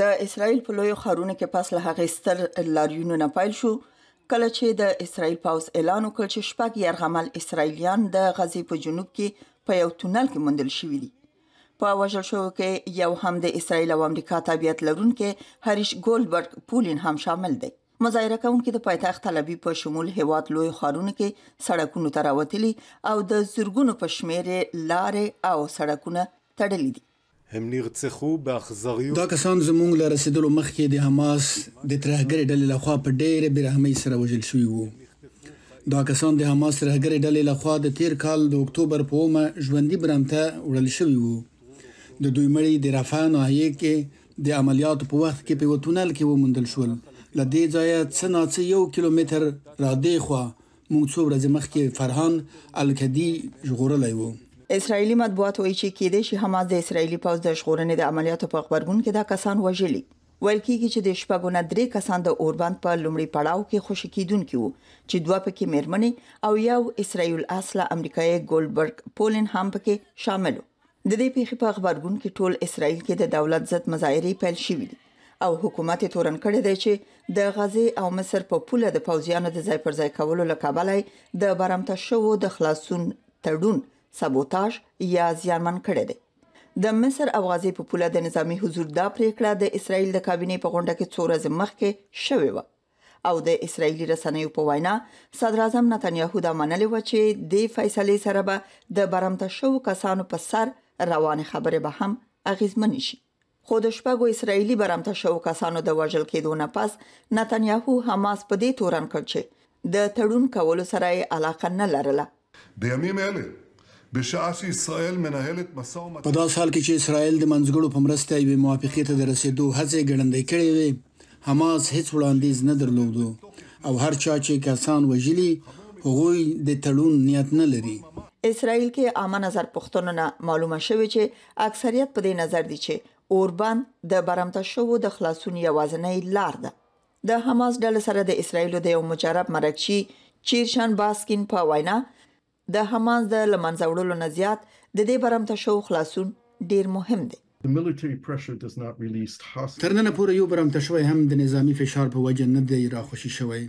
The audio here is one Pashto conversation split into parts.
د اسرایل په لویو خارونو کې پاس له هغې ستر لاریونو نه پایل شو کله چې د اسرایل پاوس اعلان وکړ چې شپږ يرغمل اسرایلیان د غزې په جنوب کې په یو تونل کې موندل شوې دي په وژل شو کې یو هم د اسرایل او امریکا تابعیت لرونکي هریش ګولډبرګ پولین هم شامل دی مظاهره کوونکي د پایتخت طلبي په شمول هیواد لوی خارونو کې سړکونو ته راوتلي او د زورګونو په شمیره لارې او سړکونه تړلې دي هم نرڅخو باخزریو دا کسان زموږ له رسیدلو مخکې د حماس د ترهګری ډلې لخوا په ډېره بیرحمۍ سره وژل شوي وو دا کسان د حماس ترهګری ډلې لخوا د تیر کال د اکتوبر په اومه ژوندۍ برمته وړل شوي وو د دوی مړی د رفاه ناحیې کې د عملیاتو په وخت کې په یو تونل کې وموندل شول له دې ځایه څه نا څه یو کیلومتر را دی خو مونږ څو ورځې مخکې فرهان الکدی ژغورلی وو اسرایلی مطبوعات وایي چې کېده شي حماس د اسرایلی پوز د شغورنې د عملیاتو په خبرګون کې دا کسان وژلي ویل کېږي چې د شپږونه درې کسان د اوربند په لومړي پړاو کې خوشی کیدونکي وو چې دوه پکې مېرمنې او یو اسرایل اصله امریکایي ګولډبرګ پولن هم پکې شامل د دې پیښې په خبرګون کې ټول اسرایل کې د دولت ضد مظاهره پیل شوې دي او حکومت تورن کړی دی چې د غزه او مصر په پوله د پوزیانو د ځای پر ځای کولو لپاره د برمته شوو د خلاصون تړون سبوتاژ یا زیانمن کړی دی د مصر او غزې په پوله د نظامی حضور دا پریکړه د اسرایل د کابینه په غونډه کې څو ورځې مخکې شوې و او د اسرایلی رسنیو په وینا صدر اعظم نتنیاهو دا منلې و چې د فیصلې سره به د برمته شو کسانو په سر روان خبرې به هم اغیزمن شي خو د شپږو اسرایلی برمته شو کسانو د وژل کېدو نه پس نتنیاهو حماس په دې تورن کړ چې د تړون کولو سره علاقه نه لرله د یمیم اله بشעה שישראל מנהלת משא ומתן په داس حال کې چې اسرائیل د منځګړو په مرسته یو موافقه ته رسیدو هڅه ګړندې کړې وي حماس هیڅ وړاندیز نه درلودو او هر چا چې کسان وژلي هغوی د تړون نیت نه لري اسرائیل کې عامه نظر پښتونونه معلومه شوه چې اکثریت په دې نظر دي چې اوربان د برمته شوو د خلاصون یوازنۍ لار ده د حماس ډله سره د اسرایلو د یو مجرب مرکشي چیرشان باسکین په وینا د حماس د لمنځه وړلو نه زیات د دې برمته شو خلاصون ډیر مهم دی ترننه پورې یو برمته شوی هم د نظامی فشار په وجه نه دی راخوشي شوی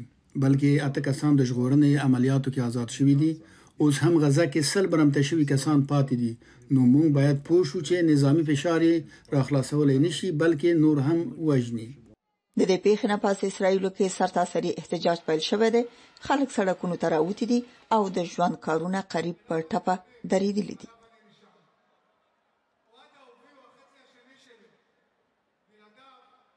بلکې اته کسان د ژغورنې عملیاتو کې آزاد شوي دي اوس هم غزه کې سل برمته شوی کسان پاتې دي نو موږ باید پوه شو چې نظامی فشار راخلاصول نه شي بلکې نور هم وجني د دې پیښې نه پس اسرایلو کې سرتاسري احتجاج پیل شوه دی خلک سړکونو ته راوتی دي او د ژوند کارونه قریب پر ټپه درېدلي دي